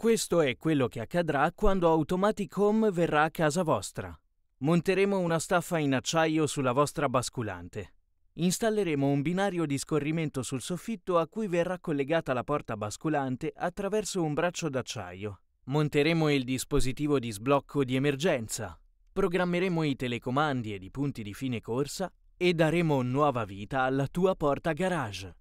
Questo è quello che accadrà quando Automatic Home verrà a casa vostra. Monteremo una staffa in acciaio sulla vostra basculante. Installeremo un binario di scorrimento sul soffitto a cui verrà collegata la porta basculante attraverso un braccio d'acciaio. Monteremo il dispositivo di sblocco di emergenza. Programmeremo i telecomandi ed i punti di fine corsa e daremo nuova vita alla tua porta garage.